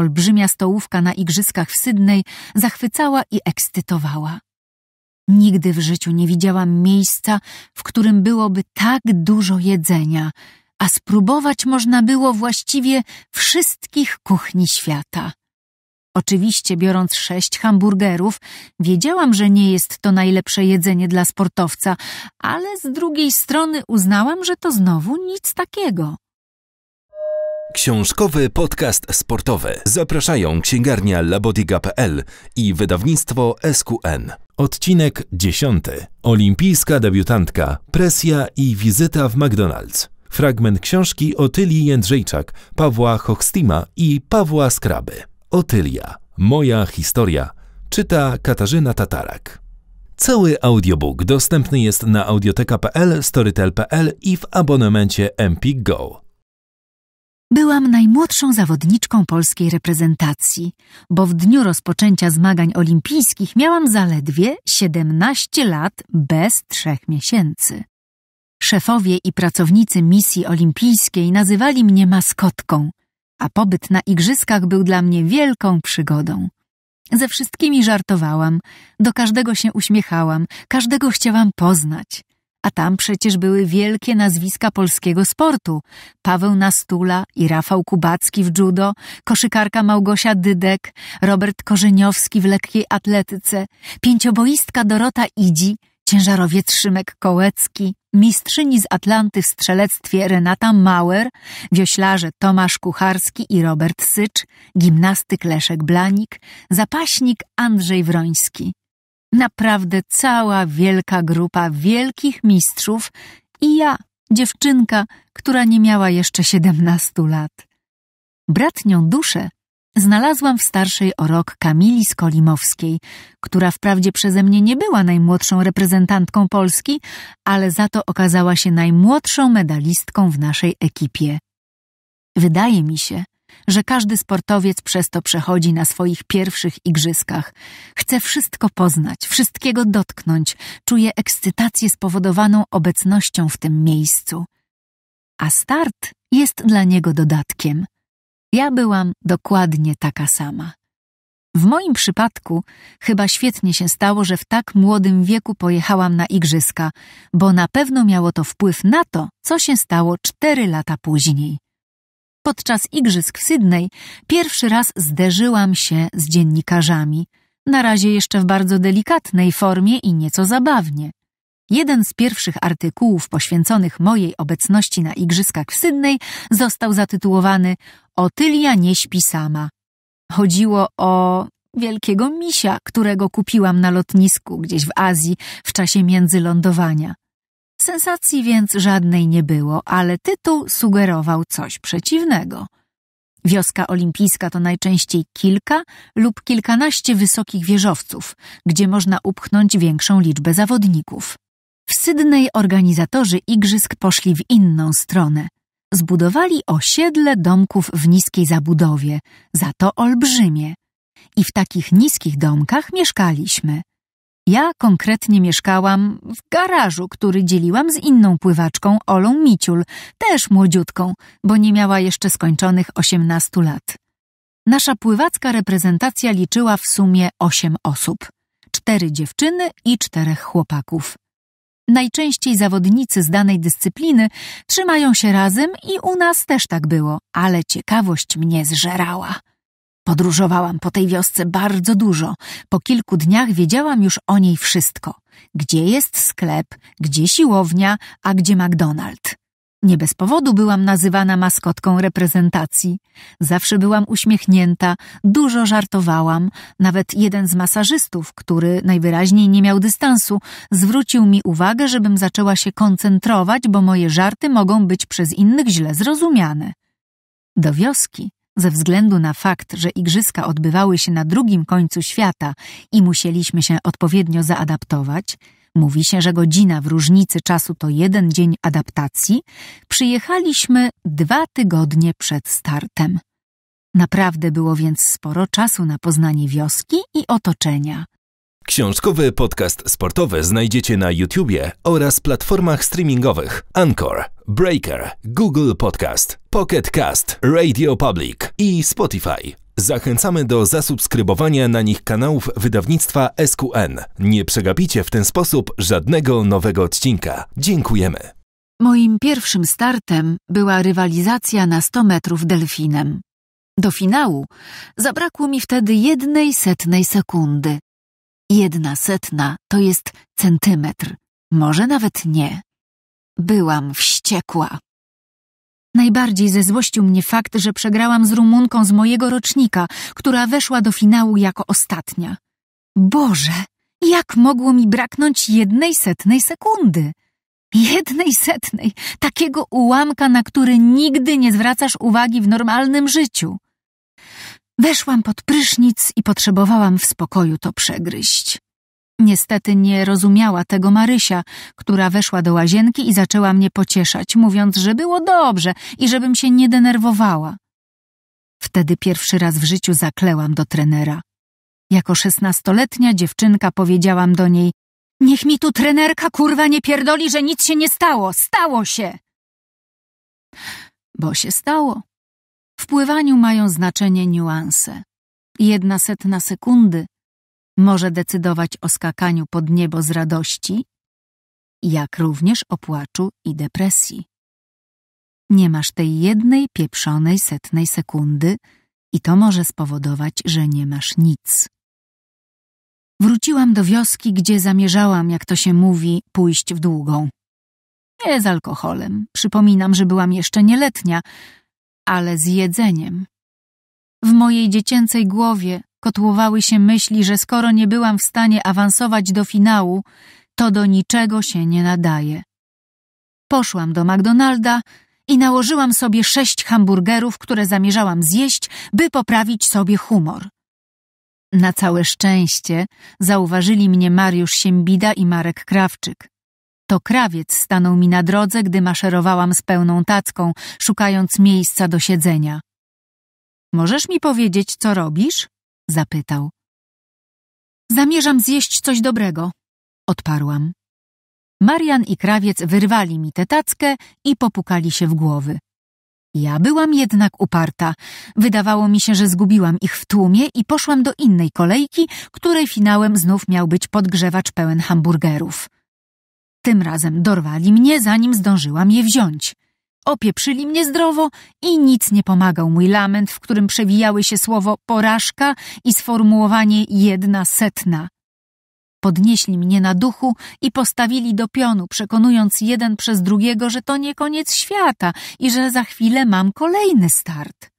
olbrzymia stołówka na igrzyskach w Sydney zachwycała i ekscytowała. Nigdy w życiu nie widziałam miejsca, w którym byłoby tak dużo jedzenia, a spróbować można było właściwie wszystkich kuchni świata. Oczywiście, biorąc sześć hamburgerów, wiedziałam, że nie jest to najlepsze jedzenie dla sportowca, ale z drugiej strony uznałam, że to znowu nic takiego. Książkowy podcast sportowy. Zapraszają księgarnia labotiga.pl i wydawnictwo SQN. Odcinek 10. Olimpijska debiutantka, presja i wizyta w McDonald's. Fragment książki Otyli Jędrzejczak, Pawła Hochstima i Pawła Skraby. Otylia. Moja historia. Czyta Katarzyna Tatarak. Cały audiobook dostępny jest na audioteka.pl, storytel.pl i w abonamencie Empik Go. Byłam najmłodszą zawodniczką polskiej reprezentacji, bo w dniu rozpoczęcia zmagań olimpijskich miałam zaledwie 17 lat bez trzech miesięcy. Szefowie i pracownicy misji olimpijskiej nazywali mnie maskotką, a pobyt na igrzyskach był dla mnie wielką przygodą. Ze wszystkimi żartowałam, do każdego się uśmiechałam, każdego chciałam poznać. A tam przecież były wielkie nazwiska polskiego sportu. Paweł Nastula i Rafał Kubacki w judo, koszykarka Małgosia Dydek, Robert Korzeniowski w lekkiej atletyce, pięcioboistka Dorota Idzi, ciężarowiec Szymek Kołecki, mistrzyni z Atlanty w strzelectwie Renata Mauer, wioślarze Tomasz Kucharski i Robert Sycz, gimnastyk Leszek Blanik, zapaśnik Andrzej Wroński naprawdę cała wielka grupa wielkich mistrzów i ja, dziewczynka, która nie miała jeszcze siedemnastu lat. Bratnią duszę znalazłam w starszej o rok Kamili Skolimowskiej, która wprawdzie przeze mnie nie była najmłodszą reprezentantką Polski, ale za to okazała się najmłodszą medalistką w naszej ekipie. Wydaje mi się, że każdy sportowiec przez to przechodzi na swoich pierwszych igrzyskach. Chce wszystko poznać, wszystkiego dotknąć, czuje ekscytację spowodowaną obecnością w tym miejscu. A start jest dla niego dodatkiem. Ja byłam dokładnie taka sama. W moim przypadku chyba świetnie się stało, że w tak młodym wieku pojechałam na igrzyska, bo na pewno miało to wpływ na to, co się stało cztery lata później podczas igrzysk w Sydney pierwszy raz zderzyłam się z dziennikarzami, na razie jeszcze w bardzo delikatnej formie i nieco zabawnie. Jeden z pierwszych artykułów poświęconych mojej obecności na igrzyskach w Sydney został zatytułowany Otylia nie śpi sama. Chodziło o wielkiego misia, którego kupiłam na lotnisku gdzieś w Azji w czasie międzylądowania. Sensacji więc żadnej nie było, ale tytuł sugerował coś przeciwnego. Wioska olimpijska to najczęściej kilka lub kilkanaście wysokich wieżowców, gdzie można upchnąć większą liczbę zawodników. W Sydney organizatorzy igrzysk poszli w inną stronę. Zbudowali osiedle domków w niskiej zabudowie, za to olbrzymie. I w takich niskich domkach mieszkaliśmy. Ja konkretnie mieszkałam w garażu, który dzieliłam z inną pływaczką, Olą Miciul, też młodziutką, bo nie miała jeszcze skończonych 18 lat. Nasza pływacka reprezentacja liczyła w sumie 8 osób. Cztery dziewczyny i czterech chłopaków. Najczęściej zawodnicy z danej dyscypliny trzymają się razem i u nas też tak było, ale ciekawość mnie zżerała. Podróżowałam po tej wiosce bardzo dużo. Po kilku dniach wiedziałam już o niej wszystko. Gdzie jest sklep, gdzie siłownia, a gdzie McDonald's. Nie bez powodu byłam nazywana maskotką reprezentacji. Zawsze byłam uśmiechnięta, dużo żartowałam. Nawet jeden z masażystów, który najwyraźniej nie miał dystansu, zwrócił mi uwagę, żebym zaczęła się koncentrować, bo moje żarty mogą być przez innych źle zrozumiane. Do wioski ze względu na fakt, że igrzyska odbywały się na drugim końcu świata i musieliśmy się odpowiednio zaadaptować, mówi się, że godzina w różnicy czasu to jeden dzień adaptacji, przyjechaliśmy dwa tygodnie przed startem. Naprawdę było więc sporo czasu na poznanie wioski i otoczenia. Książkowy podcast sportowy znajdziecie na YouTubie oraz platformach streamingowych Anchor, Breaker, Google Podcast, Pocket Cast, Radio Public i Spotify. Zachęcamy do zasubskrybowania na nich kanałów wydawnictwa SQN. Nie przegapicie w ten sposób żadnego nowego odcinka. Dziękujemy. Moim pierwszym startem była rywalizacja na 100 metrów delfinem. Do finału zabrakło mi wtedy jednej setnej sekundy. Jedna setna to jest centymetr, może nawet nie. Byłam wściekła. Najbardziej zezłościł mnie fakt, że przegrałam z Rumunką z mojego rocznika, która weszła do finału jako ostatnia. Boże, jak mogło mi braknąć jednej setnej sekundy? Jednej setnej, takiego ułamka, na który nigdy nie zwracasz uwagi w normalnym życiu. Weszłam pod prysznic i potrzebowałam w spokoju to przegryźć. Niestety nie rozumiała tego Marysia, która weszła do łazienki i zaczęła mnie pocieszać, mówiąc, że było dobrze i żebym się nie denerwowała. Wtedy pierwszy raz w życiu zaklełam do trenera. Jako szesnastoletnia dziewczynka powiedziałam do niej Niech mi tu trenerka kurwa nie pierdoli, że nic się nie stało. Stało się! Bo się stało. W pływaniu mają znaczenie niuanse. Jedna setna sekundy może decydować o skakaniu pod niebo z radości, jak również o płaczu i depresji. Nie masz tej jednej pieprzonej setnej sekundy i to może spowodować, że nie masz nic. Wróciłam do wioski, gdzie zamierzałam, jak to się mówi, pójść w długą. Nie z alkoholem. Przypominam, że byłam jeszcze nieletnia, ale z jedzeniem. W mojej dziecięcej głowie kotłowały się myśli, że skoro nie byłam w stanie awansować do finału, to do niczego się nie nadaje. Poszłam do McDonalda i nałożyłam sobie sześć hamburgerów, które zamierzałam zjeść, by poprawić sobie humor. Na całe szczęście zauważyli mnie Mariusz Siembida i Marek Krawczyk. To krawiec stanął mi na drodze, gdy maszerowałam z pełną tacką, szukając miejsca do siedzenia. Możesz mi powiedzieć, co robisz? zapytał. Zamierzam zjeść coś dobrego, odparłam. Marian i krawiec wyrwali mi tę tackę i popukali się w głowy. Ja byłam jednak uparta. Wydawało mi się, że zgubiłam ich w tłumie i poszłam do innej kolejki, której finałem znów miał być podgrzewacz pełen hamburgerów. Tym razem dorwali mnie, zanim zdążyłam je wziąć. Opieprzyli mnie zdrowo i nic nie pomagał mój lament, w którym przewijały się słowo porażka i sformułowanie jedna setna. Podnieśli mnie na duchu i postawili do pionu, przekonując jeden przez drugiego, że to nie koniec świata i że za chwilę mam kolejny start.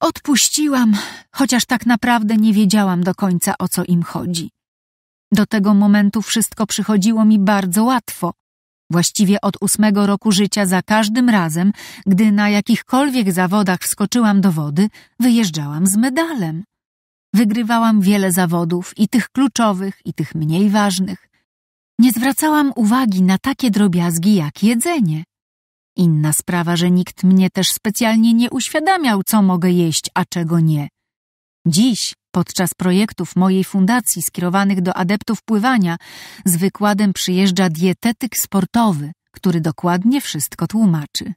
Odpuściłam, chociaż tak naprawdę nie wiedziałam do końca o co im chodzi. Do tego momentu wszystko przychodziło mi bardzo łatwo. Właściwie od ósmego roku życia za każdym razem, gdy na jakichkolwiek zawodach wskoczyłam do wody, wyjeżdżałam z medalem. Wygrywałam wiele zawodów, i tych kluczowych, i tych mniej ważnych. Nie zwracałam uwagi na takie drobiazgi jak jedzenie. Inna sprawa, że nikt mnie też specjalnie nie uświadamiał, co mogę jeść, a czego nie. Dziś, podczas projektów mojej fundacji skierowanych do adeptów pływania, z wykładem przyjeżdża dietetyk sportowy, który dokładnie wszystko tłumaczy.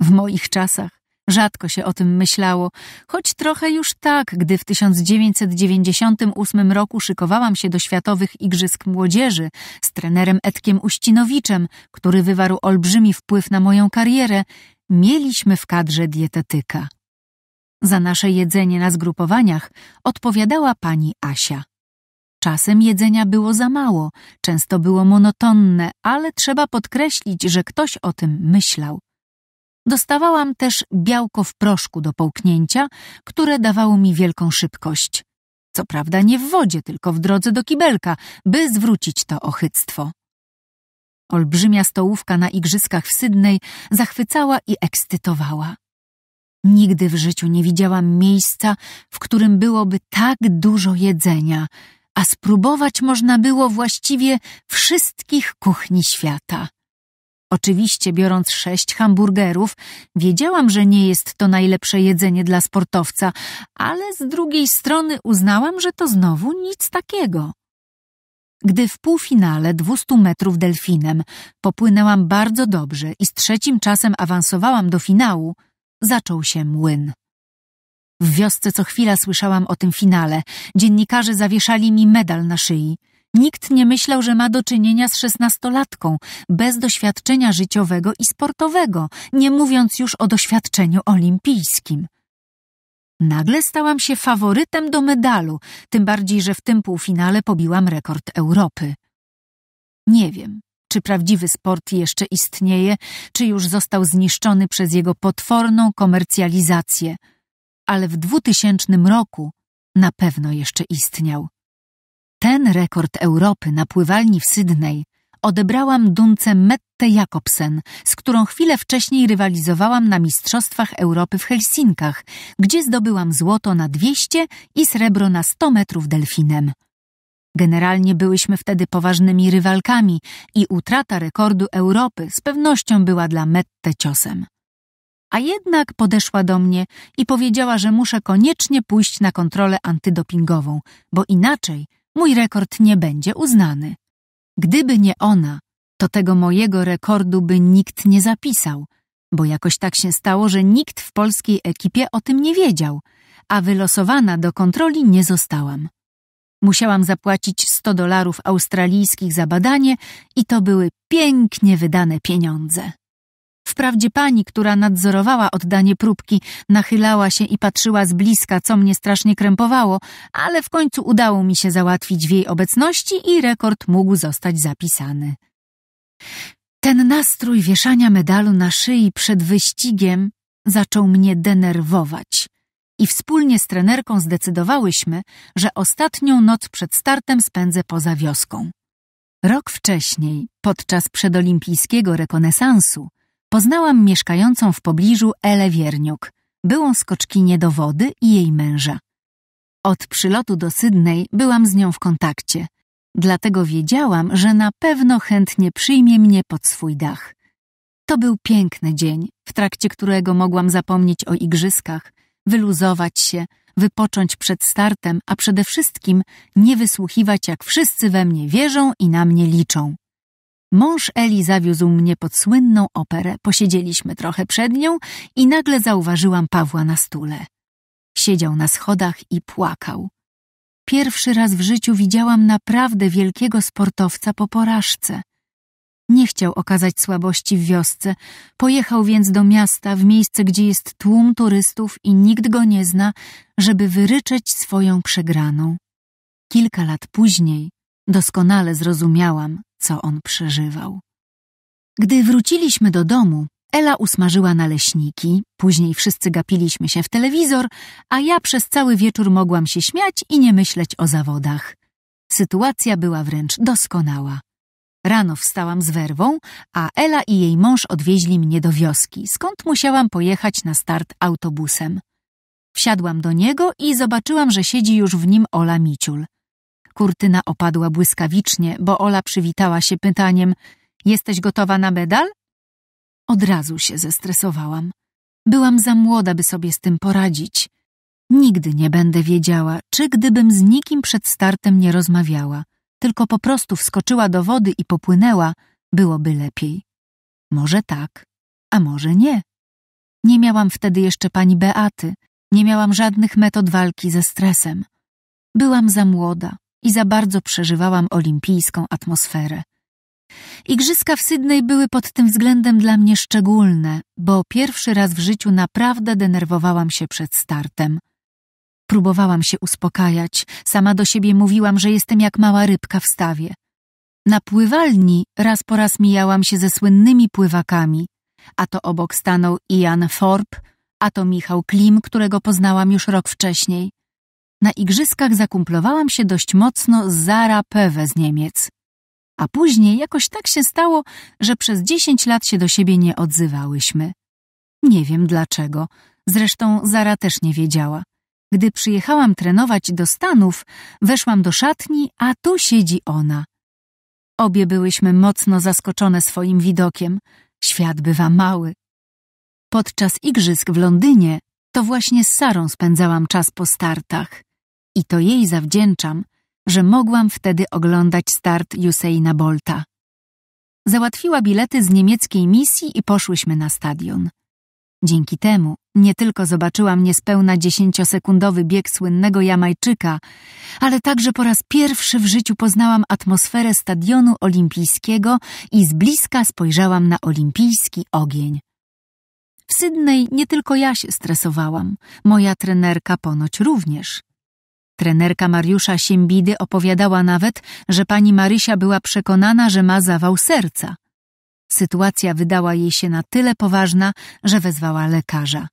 W moich czasach rzadko się o tym myślało, choć trochę już tak, gdy w 1998 roku szykowałam się do Światowych Igrzysk Młodzieży z trenerem Edkiem Uścinowiczem, który wywarł olbrzymi wpływ na moją karierę, mieliśmy w kadrze dietetyka. Za nasze jedzenie na zgrupowaniach odpowiadała pani Asia. Czasem jedzenia było za mało, często było monotonne, ale trzeba podkreślić, że ktoś o tym myślał. Dostawałam też białko w proszku do połknięcia, które dawało mi wielką szybkość. Co prawda nie w wodzie, tylko w drodze do kibelka, by zwrócić to ochyctwo. Olbrzymia stołówka na igrzyskach w Sydney zachwycała i ekscytowała. Nigdy w życiu nie widziałam miejsca, w którym byłoby tak dużo jedzenia, a spróbować można było właściwie wszystkich kuchni świata. Oczywiście, biorąc sześć hamburgerów, wiedziałam, że nie jest to najlepsze jedzenie dla sportowca, ale z drugiej strony uznałam, że to znowu nic takiego. Gdy w półfinale 200 metrów delfinem popłynęłam bardzo dobrze i z trzecim czasem awansowałam do finału, zaczął się młyn. W wiosce co chwila słyszałam o tym finale. Dziennikarze zawieszali mi medal na szyi. Nikt nie myślał, że ma do czynienia z szesnastolatką, bez doświadczenia życiowego i sportowego, nie mówiąc już o doświadczeniu olimpijskim. Nagle stałam się faworytem do medalu, tym bardziej, że w tym półfinale pobiłam rekord Europy. Nie wiem, czy prawdziwy sport jeszcze istnieje, czy już został zniszczony przez jego potworną komercjalizację. Ale w 2000 roku na pewno jeszcze istniał. Ten rekord Europy na pływalni w Sydney odebrałam Dunce Mette Jakobsen, z którą chwilę wcześniej rywalizowałam na Mistrzostwach Europy w Helsinkach, gdzie zdobyłam złoto na 200 i srebro na 100 metrów delfinem. Generalnie byłyśmy wtedy poważnymi rywalkami i utrata rekordu Europy z pewnością była dla Mette ciosem. A jednak podeszła do mnie i powiedziała, że muszę koniecznie pójść na kontrolę antydopingową, bo inaczej mój rekord nie będzie uznany. Gdyby nie ona, to tego mojego rekordu by nikt nie zapisał, bo jakoś tak się stało, że nikt w polskiej ekipie o tym nie wiedział, a wylosowana do kontroli nie zostałam. Musiałam zapłacić 100 dolarów australijskich za badanie i to były pięknie wydane pieniądze. Wprawdzie pani, która nadzorowała oddanie próbki, nachylała się i patrzyła z bliska, co mnie strasznie krępowało, ale w końcu udało mi się załatwić w jej obecności i rekord mógł zostać zapisany. Ten nastrój wieszania medalu na szyi przed wyścigiem zaczął mnie denerwować i wspólnie z trenerką zdecydowałyśmy, że ostatnią noc przed startem spędzę poza wioską. Rok wcześniej, podczas przedolimpijskiego rekonesansu, poznałam mieszkającą w pobliżu Elę Wierniuk, byłą skoczkinię do wody i jej męża. Od przylotu do Sydney byłam z nią w kontakcie, dlatego wiedziałam, że na pewno chętnie przyjmie mnie pod swój dach. To był piękny dzień, w trakcie którego mogłam zapomnieć o igrzyskach wyluzować się, wypocząć przed startem, a przede wszystkim nie wysłuchiwać, jak wszyscy we mnie wierzą i na mnie liczą. Mąż Eli zawiózł mnie pod słynną operę, posiedzieliśmy trochę przed nią i nagle zauważyłam Pawła na stule. Siedział na schodach i płakał. Pierwszy raz w życiu widziałam naprawdę wielkiego sportowca po porażce. Nie chciał okazać słabości w wiosce, pojechał więc do miasta, w miejsce, gdzie jest tłum turystów i nikt go nie zna, żeby wyryczeć swoją przegraną. Kilka lat później doskonale zrozumiałam, co on przeżywał. Gdy wróciliśmy do domu, Ela usmażyła naleśniki, później wszyscy gapiliśmy się w telewizor, a ja przez cały wieczór mogłam się śmiać i nie myśleć o zawodach. Sytuacja była wręcz doskonała. Rano wstałam z werwą, a Ela i jej mąż odwieźli mnie do wioski, skąd musiałam pojechać na start autobusem. Wsiadłam do niego i zobaczyłam, że siedzi już w nim Ola Miciul. Kurtyna opadła błyskawicznie, bo Ola przywitała się pytaniem Jesteś gotowa na medal? Od razu się zestresowałam. Byłam za młoda, by sobie z tym poradzić. Nigdy nie będę wiedziała, czy gdybym z nikim przed startem nie rozmawiała, tylko po prostu wskoczyła do wody i popłynęła, byłoby lepiej. Może tak, a może nie. Nie miałam wtedy jeszcze pani Beaty, nie miałam żadnych metod walki ze stresem. Byłam za młoda i za bardzo przeżywałam olimpijską atmosferę. Igrzyska w Sydney były pod tym względem dla mnie szczególne, bo pierwszy raz w życiu naprawdę denerwowałam się przed startem. Próbowałam się uspokajać, sama do siebie mówiłam, że jestem jak mała rybka w stawie. Na pływalni raz po raz mijałam się ze słynnymi pływakami. A to obok stanął Ian Forb, a to Michał Klim, którego poznałam już rok wcześniej. Na igrzyskach zakumplowałam się dość mocno z Zara Pewe z Niemiec. A później jakoś tak się stało, że przez dziesięć lat się do siebie nie odzywałyśmy. Nie wiem dlaczego, zresztą Zara też nie wiedziała. Gdy przyjechałam trenować do Stanów, weszłam do szatni, a tu siedzi ona. Obie byłyśmy mocno zaskoczone swoim widokiem. Świat bywa mały. Podczas igrzysk w Londynie to właśnie z Sarą spędzałam czas po startach. I to jej zawdzięczam, że mogłam wtedy oglądać start Usaina Bolta. Załatwiła bilety z niemieckiej misji i poszłyśmy na stadion. Dzięki temu nie tylko zobaczyłam niespełna dziesięciosekundowy bieg słynnego Jamajczyka, ale także po raz pierwszy w życiu poznałam atmosferę stadionu olimpijskiego i z bliska spojrzałam na olimpijski ogień. W Sydney nie tylko ja się stresowałam, moja trenerka ponoć również. Trenerka Mariusza Siembidy opowiadała nawet, że pani Marysia była przekonana, że ma zawał serca. Sytuacja wydała jej się na tyle poważna, że wezwała lekarza.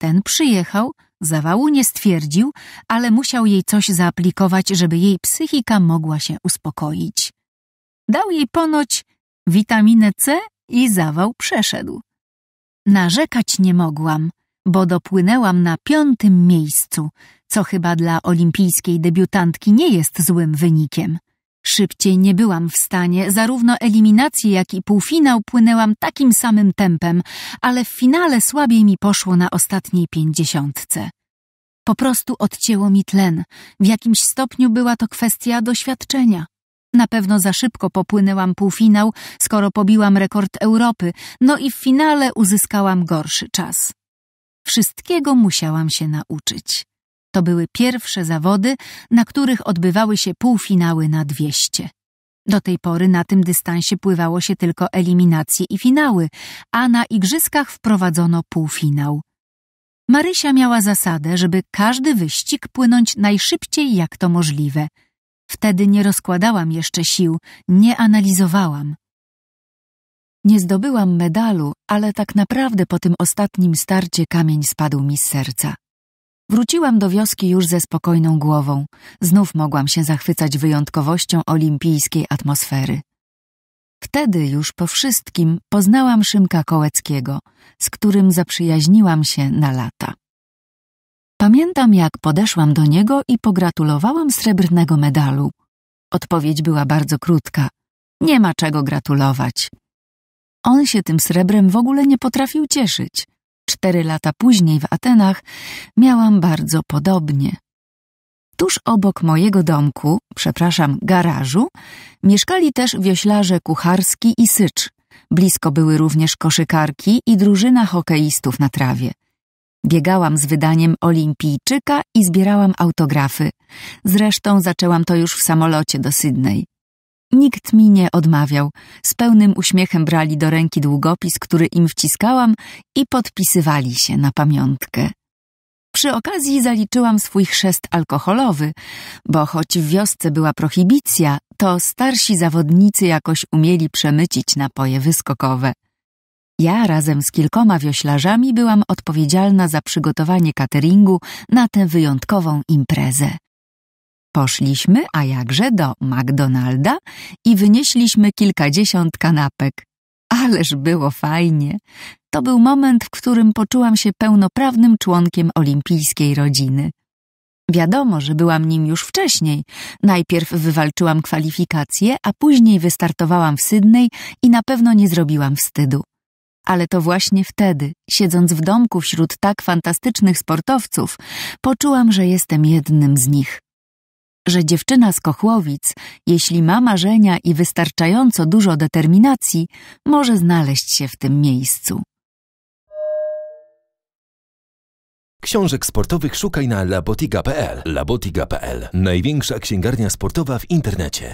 Ten przyjechał, zawału nie stwierdził, ale musiał jej coś zaaplikować, żeby jej psychika mogła się uspokoić. Dał jej ponoć witaminę C i zawał przeszedł. Narzekać nie mogłam, bo dopłynęłam na piątym miejscu, co chyba dla olimpijskiej debiutantki nie jest złym wynikiem. Szybciej nie byłam w stanie, zarówno eliminację, jak i półfinał płynęłam takim samym tempem, ale w finale słabiej mi poszło na ostatniej pięćdziesiątce. Po prostu odcięło mi tlen, w jakimś stopniu była to kwestia doświadczenia. Na pewno za szybko popłynęłam półfinał, skoro pobiłam rekord Europy, no i w finale uzyskałam gorszy czas. Wszystkiego musiałam się nauczyć. To były pierwsze zawody, na których odbywały się półfinały na 200. Do tej pory na tym dystansie pływało się tylko eliminacje i finały, a na igrzyskach wprowadzono półfinał. Marysia miała zasadę, żeby każdy wyścig płynąć najszybciej jak to możliwe. Wtedy nie rozkładałam jeszcze sił, nie analizowałam. Nie zdobyłam medalu, ale tak naprawdę po tym ostatnim starcie kamień spadł mi z serca. Wróciłam do wioski już ze spokojną głową. Znów mogłam się zachwycać wyjątkowością olimpijskiej atmosfery. Wtedy już po wszystkim poznałam Szymka Kołeckiego, z którym zaprzyjaźniłam się na lata. Pamiętam, jak podeszłam do niego i pogratulowałam srebrnego medalu. Odpowiedź była bardzo krótka. Nie ma czego gratulować. On się tym srebrem w ogóle nie potrafił cieszyć. Cztery lata później w Atenach miałam bardzo podobnie. Tuż obok mojego domku, przepraszam, garażu, mieszkali też wioślarze Kucharski i Sycz. Blisko były również koszykarki i drużyna hokeistów na trawie. Biegałam z wydaniem olimpijczyka i zbierałam autografy. Zresztą zaczęłam to już w samolocie do Sydney. Nikt mi nie odmawiał. Z pełnym uśmiechem brali do ręki długopis, który im wciskałam i podpisywali się na pamiątkę. Przy okazji zaliczyłam swój chrzest alkoholowy, bo choć w wiosce była prohibicja, to starsi zawodnicy jakoś umieli przemycić napoje wyskokowe. Ja razem z kilkoma wioślarzami byłam odpowiedzialna za przygotowanie cateringu na tę wyjątkową imprezę. Poszliśmy, a jakże, do McDonalda i wynieśliśmy kilkadziesiąt kanapek. Ależ było fajnie. To był moment, w którym poczułam się pełnoprawnym członkiem olimpijskiej rodziny. Wiadomo, że byłam nim już wcześniej. Najpierw wywalczyłam kwalifikacje, a później wystartowałam w Sydney i na pewno nie zrobiłam wstydu. Ale to właśnie wtedy, siedząc w domku wśród tak fantastycznych sportowców, poczułam, że jestem jednym z nich że dziewczyna z Kochłowic, jeśli ma marzenia i wystarczająco dużo determinacji, może znaleźć się w tym miejscu. Książek sportowych szukaj na labotiga.pl. Labotiga.pl. Największa księgarnia sportowa w internecie.